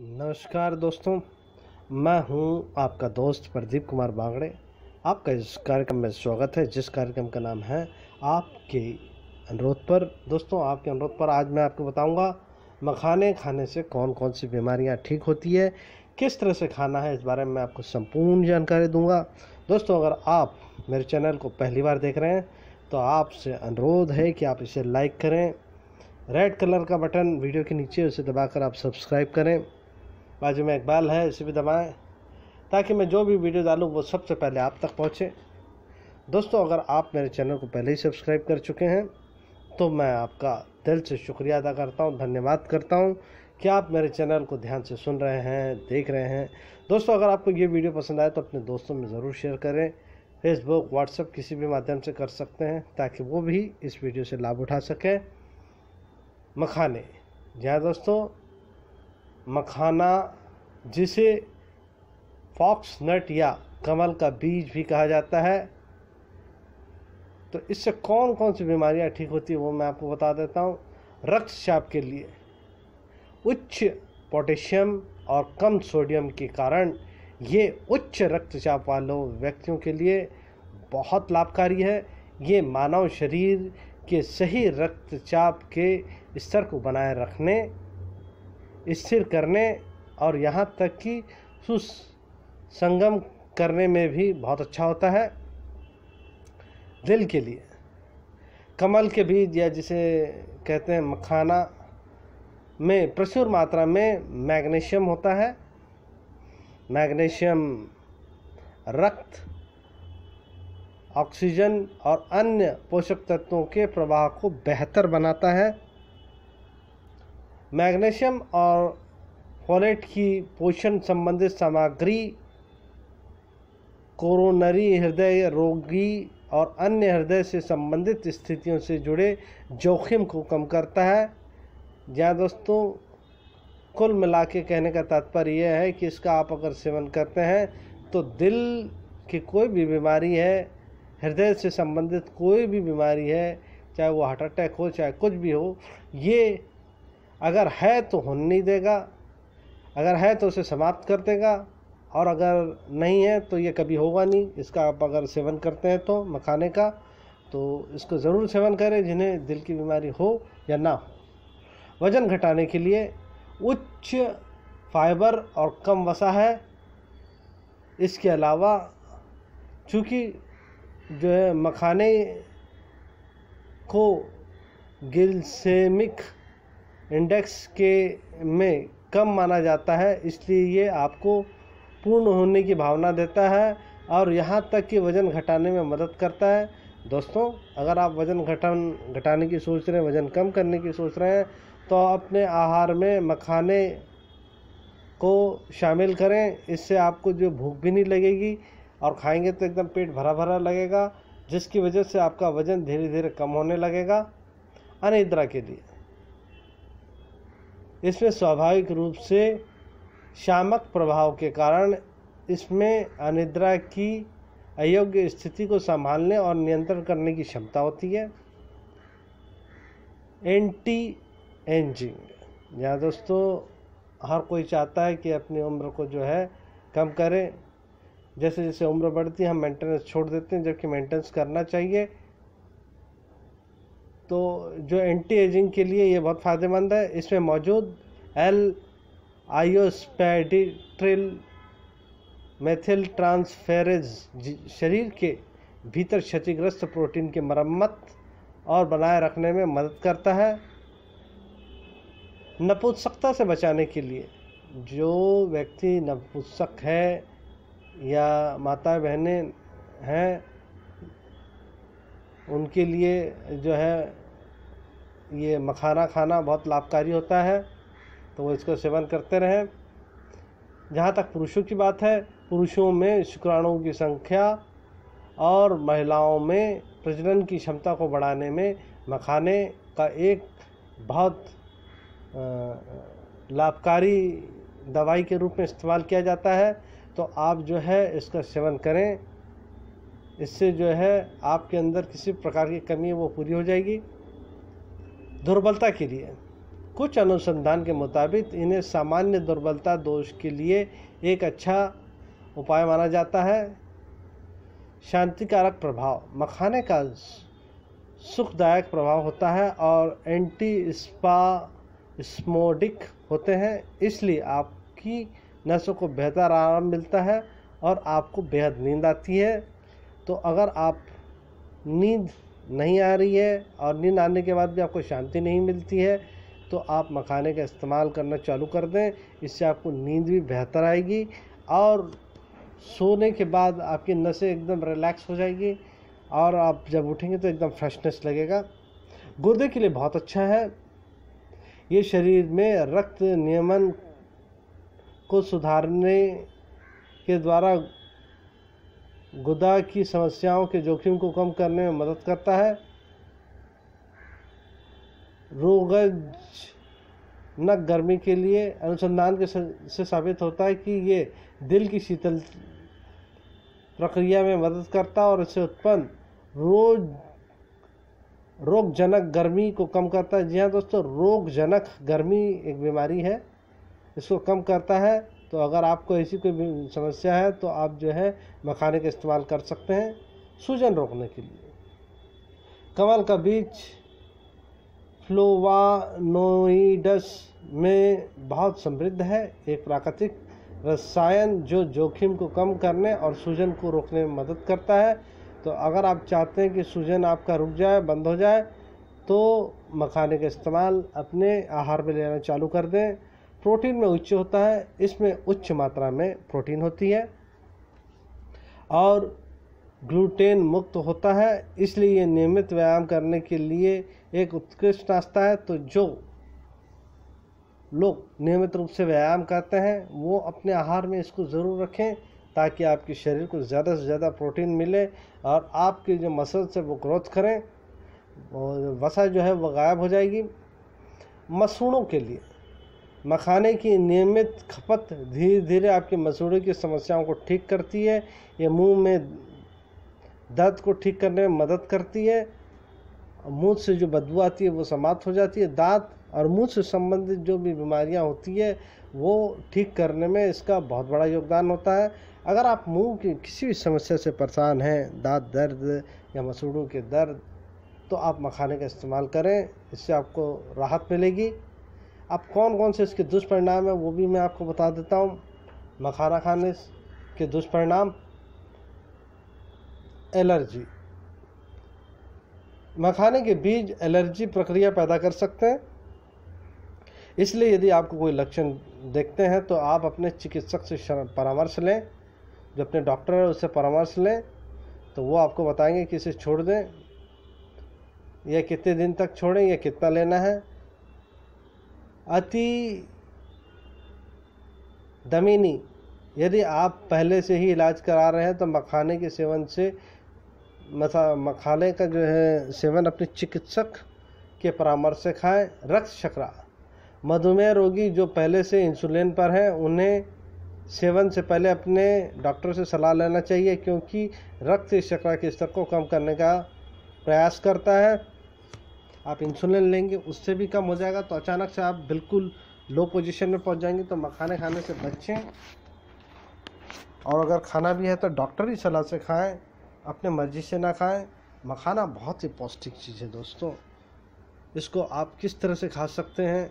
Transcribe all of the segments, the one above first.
नमस्कार दोस्तों मैं हूं आपका दोस्त प्रदीप कुमार बांगड़े आपका इस कार्यक्रम में स्वागत है जिस कार्यक्रम का नाम है आपके अनुरोध पर दोस्तों आपके अनुरोध पर आज मैं आपको बताऊंगा मखाने खाने से कौन कौन सी बीमारियां ठीक होती है किस तरह से खाना है इस बारे में मैं आपको संपूर्ण जानकारी दूंगा दोस्तों अगर आप मेरे चैनल को पहली बार देख रहे हैं तो आपसे अनुरोध है कि आप इसे लाइक करें रेड कलर का बटन वीडियो के नीचे उसे दबाकर आप सब्सक्राइब करें बाजू में इकबाल है इसे भी दबाएँ ताकि मैं जो भी वीडियो डालूँ वो सबसे पहले आप तक पहुँचे दोस्तों अगर आप मेरे चैनल को पहले ही सब्सक्राइब कर चुके हैं तो मैं आपका दिल से शुक्रिया अदा करता हूँ धन्यवाद करता हूँ कि आप मेरे चैनल को ध्यान से सुन रहे हैं देख रहे हैं दोस्तों अगर आपको ये वीडियो पसंद आए तो अपने दोस्तों में ज़रूर शेयर करें फेसबुक व्हाट्सअप किसी भी माध्यम से कर सकते हैं ताकि वो भी इस वीडियो से लाभ उठा सकें मखाने जहाँ दोस्तों मखाना जिसे फॉक्स नट या कमल का बीज भी कहा जाता है तो इससे कौन कौन सी बीमारियां ठीक होती है वो मैं आपको बता देता हूँ रक्तचाप के लिए उच्च पोटेशियम और कम सोडियम के कारण ये उच्च रक्तचाप वालों व्यक्तियों के लिए बहुत लाभकारी है ये मानव शरीर के सही रक्तचाप के स्तर को बनाए रखने स्थिर करने और यहाँ तक कि सुसंगम करने में भी बहुत अच्छा होता है दिल के लिए कमल के बीज या जिसे कहते हैं मखाना में प्रचुर मात्रा में मैग्नीशियम होता है मैग्नीशियम रक्त ऑक्सीजन और अन्य पोषक तत्वों के प्रवाह को बेहतर बनाता है मैग्नीशियम और फोलेट की पोषण संबंधित सामग्री कोरोनरी हृदय रोगी और अन्य हृदय से संबंधित स्थितियों से जुड़े जोखिम को कम करता है जहाँ दोस्तों कुल मिला के कहने का तात्पर्य यह है कि इसका आप अगर सेवन करते हैं तो दिल की कोई भी बीमारी है हृदय से संबंधित कोई भी बीमारी है चाहे वो हार्ट अटैक हो चाहे कुछ भी हो ये अगर है तो होने नहीं देगा अगर है तो उसे समाप्त कर देगा और अगर नहीं है तो ये कभी होगा नहीं इसका आप अगर सेवन करते हैं तो मखाने का तो इसको ज़रूर सेवन करें जिन्हें दिल की बीमारी हो या ना हो वज़न घटाने के लिए उच्च फाइबर और कम वसा है इसके अलावा चूँकि जो है मखाने को गिलसेमिक इंडेक्स के में कम माना जाता है इसलिए ये आपको पूर्ण होने की भावना देता है और यहाँ तक कि वज़न घटाने में मदद करता है दोस्तों अगर आप वज़न घटा घटाने की सोच रहे हैं वज़न कम करने की सोच रहे हैं तो अपने आहार में मखाने को शामिल करें इससे आपको जो भूख भी नहीं लगेगी और खाएंगे तो एकदम पेट भरा भरा लगेगा जिसकी वजह से आपका वज़न धीरे धीरे कम होने लगेगा अनिद्रा के लिए इसमें स्वाभाविक रूप से शामक प्रभाव के कारण इसमें अनिद्रा की अयोग्य स्थिति को संभालने और नियंत्रण करने की क्षमता होती है एंटी एंजिंग यहाँ दोस्तों हर कोई चाहता है कि अपनी उम्र को जो है कम करें जैसे जैसे उम्र बढ़ती है हम मेंटेनेंस छोड़ देते हैं जबकि मेंटेनेंस करना चाहिए तो जो एंटी एजिंग के लिए ये बहुत फ़ायदेमंद है इसमें मौजूद एल आयोस्पैडिट्रिल मेथिल ट्रांसफेरेज शरीर के भीतर क्षतिग्रस्त प्रोटीन की मरम्मत और बनाए रखने में मदद करता है नपुंसकता से बचाने के लिए जो व्यक्ति नपुंसक है या माता बहनें हैं उनके लिए जो है ये मखाना खाना बहुत लाभकारी होता है तो वो इसका सेवन करते रहें जहाँ तक पुरुषों की बात है पुरुषों में शुक्राणुओं की संख्या और महिलाओं में प्रजनन की क्षमता को बढ़ाने में मखाने का एक बहुत लाभकारी दवाई के रूप में इस्तेमाल किया जाता है तो आप जो है इसका सेवन करें इससे जो है आपके अंदर किसी प्रकार की कमी है वो पूरी हो जाएगी दुर्बलता के लिए कुछ अनुसंधान के मुताबिक इन्हें सामान्य दुर्बलता दोष के लिए एक अच्छा उपाय माना जाता है शांतिकारक प्रभाव मखाने का सुखदायक प्रभाव होता है और एंटी स्पा स्मोडिक होते हैं इसलिए आपकी नसों को बेहतर आराम मिलता है और आपको बेहद नींद आती है तो अगर आप नींद नहीं आ रही है और नींद आने के बाद भी आपको शांति नहीं मिलती है तो आप मखाने का इस्तेमाल करना चालू कर दें इससे आपको नींद भी बेहतर आएगी और सोने के बाद आपकी नसें एकदम रिलैक्स हो जाएगी और आप जब उठेंगे तो एकदम फ्रेशनेस लगेगा गुर्दे के लिए बहुत अच्छा है ये शरीर में रक्त नियमन को सुधारने के द्वारा गुदा की समस्याओं के जोखिम को कम करने में मदद करता है रोगजनक गर्मी के लिए अनुसंधान के से साबित होता है कि ये दिल की शीतल प्रक्रिया में मदद करता है और इससे उत्पन्न रोज रोगजनक गर्मी को कम करता है जी हाँ दोस्तों रोगजनक गर्मी एक बीमारी है इसको कम करता है तो अगर आपको ऐसी कोई समस्या है तो आप जो है मखाने का इस्तेमाल कर सकते हैं सूजन रोकने के लिए कमल का बीज फ्लोवानोइडस में बहुत समृद्ध है एक प्राकृतिक रसायन जो जोखिम को कम करने और सूजन को रोकने में मदद करता है तो अगर आप चाहते हैं कि सूजन आपका रुक जाए बंद हो जाए तो मखाने का इस्तेमाल अपने आहार में लेना चालू कर दें प्रोटीन में उच्च होता है इसमें उच्च मात्रा में प्रोटीन होती है और ग्लूटेन मुक्त होता है इसलिए ये नियमित व्यायाम करने के लिए एक उत्कृष्ट नाश्ता है तो जो लोग नियमित रूप से व्यायाम करते हैं वो अपने आहार में इसको ज़रूर रखें ताकि आपके शरीर को ज़्यादा से ज़्यादा प्रोटीन मिले और आपके जो मसल्स है वो ग्रोथ करें और वसा जो है वो गायब हो जाएगी मसूड़ों के लिए मखाने की नियमित खपत धीरे धीरे आपके मसूड़े की समस्याओं को ठीक करती है यह मुंह में दर्द को ठीक करने में मदद करती है मुंह से जो बदबू आती है वो समाप्त हो जाती है दांत और मुंह से संबंधित जो भी बीमारियां होती है वो ठीक करने में इसका बहुत बड़ा योगदान होता है अगर आप मुंह की किसी भी समस्या से परेशान हैं दांत दर्द या मसूड़ों के दर्द तो आप मखाने का इस्तेमाल करें इससे आपको राहत मिलेगी अब कौन कौन से इसके दुष्परिणाम हैं वो भी मैं आपको बता देता हूँ मखाना खाने के दुष्परिणाम एलर्जी मखाने के बीज एलर्जी प्रक्रिया पैदा कर सकते हैं इसलिए यदि आपको कोई लक्षण देखते हैं तो आप अपने चिकित्सक से परामर्श लें जो अपने डॉक्टर है उससे परामर्श लें तो वो आपको बताएंगे कि इसे छोड़ दें या कितने दिन तक छोड़ें या कितना लेना है अति दमीनी यदि आप पहले से ही इलाज करा रहे हैं तो मखाने के सेवन से मसा मखाने का जो है सेवन अपने चिकित्सक के परामर्श से खाएं रक्त शकरा मधुमेह रोगी जो पहले से इंसुलिन पर हैं उन्हें सेवन से पहले अपने डॉक्टर से सलाह लेना चाहिए क्योंकि रक्त शकरा के स्तर को कम करने का प्रयास करता है आप इंसुलिन लेंगे उससे भी कम हो जाएगा तो अचानक से आप बिल्कुल लो पोजीशन में पहुंच जाएंगे तो मखाने खाने से बचें और अगर खाना भी है तो डॉक्टर ही सलाह से खाएं अपने मर्जी से ना खाएं मखाना बहुत ही पौष्टिक चीज़ है दोस्तों इसको आप किस तरह से खा सकते हैं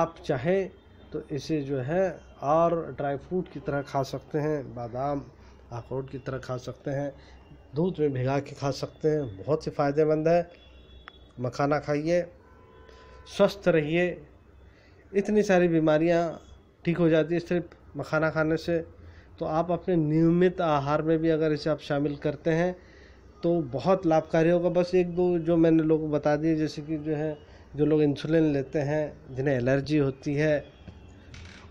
आप चाहें तो इसे जो है और ड्राई फ्रूट की तरह खा सकते हैं बादाम अखरोट की तरह खा सकते हैं दूध में भिगा के खा सकते हैं बहुत ही फ़ायदेमंद है मखाना खाइए स्वस्थ रहिए इतनी सारी बीमारियाँ ठीक हो जाती है सिर्फ मखाना खाने से तो आप अपने नियमित आहार में भी अगर इसे आप शामिल करते हैं तो बहुत लाभकारी होगा बस एक दो जो मैंने लोगों को बता दिए जैसे कि जो है जो लोग इंसुलिन लेते हैं जिन्हें एलर्जी होती है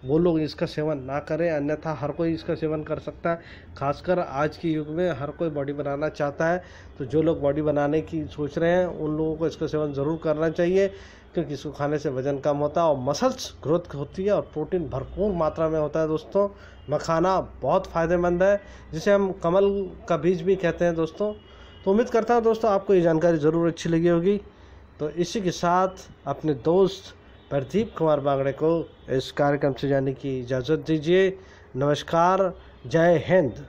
वो लोग इसका सेवन ना करें अन्यथा हर कोई इसका सेवन कर सकता है खासकर आज के युग में हर कोई बॉडी बनाना चाहता है तो जो लोग बॉडी बनाने की सोच रहे हैं उन लोगों को इसका सेवन ज़रूर करना चाहिए क्योंकि इसको खाने से वज़न कम होता है और मसल्स ग्रोथ होती है और प्रोटीन भरपूर मात्रा में होता है दोस्तों मखाना बहुत फ़ायदेमंद है जिसे हम कमल का बीज भी कहते हैं दोस्तों तो उम्मीद करता हूँ दोस्तों आपको ये जानकारी ज़रूर अच्छी लगी होगी तो इसी के साथ अपने दोस्त प्रदीप कुमार बांगड़े को इस कार्यक्रम से जाने की इजाज़त दीजिए नमस्कार जय हिंद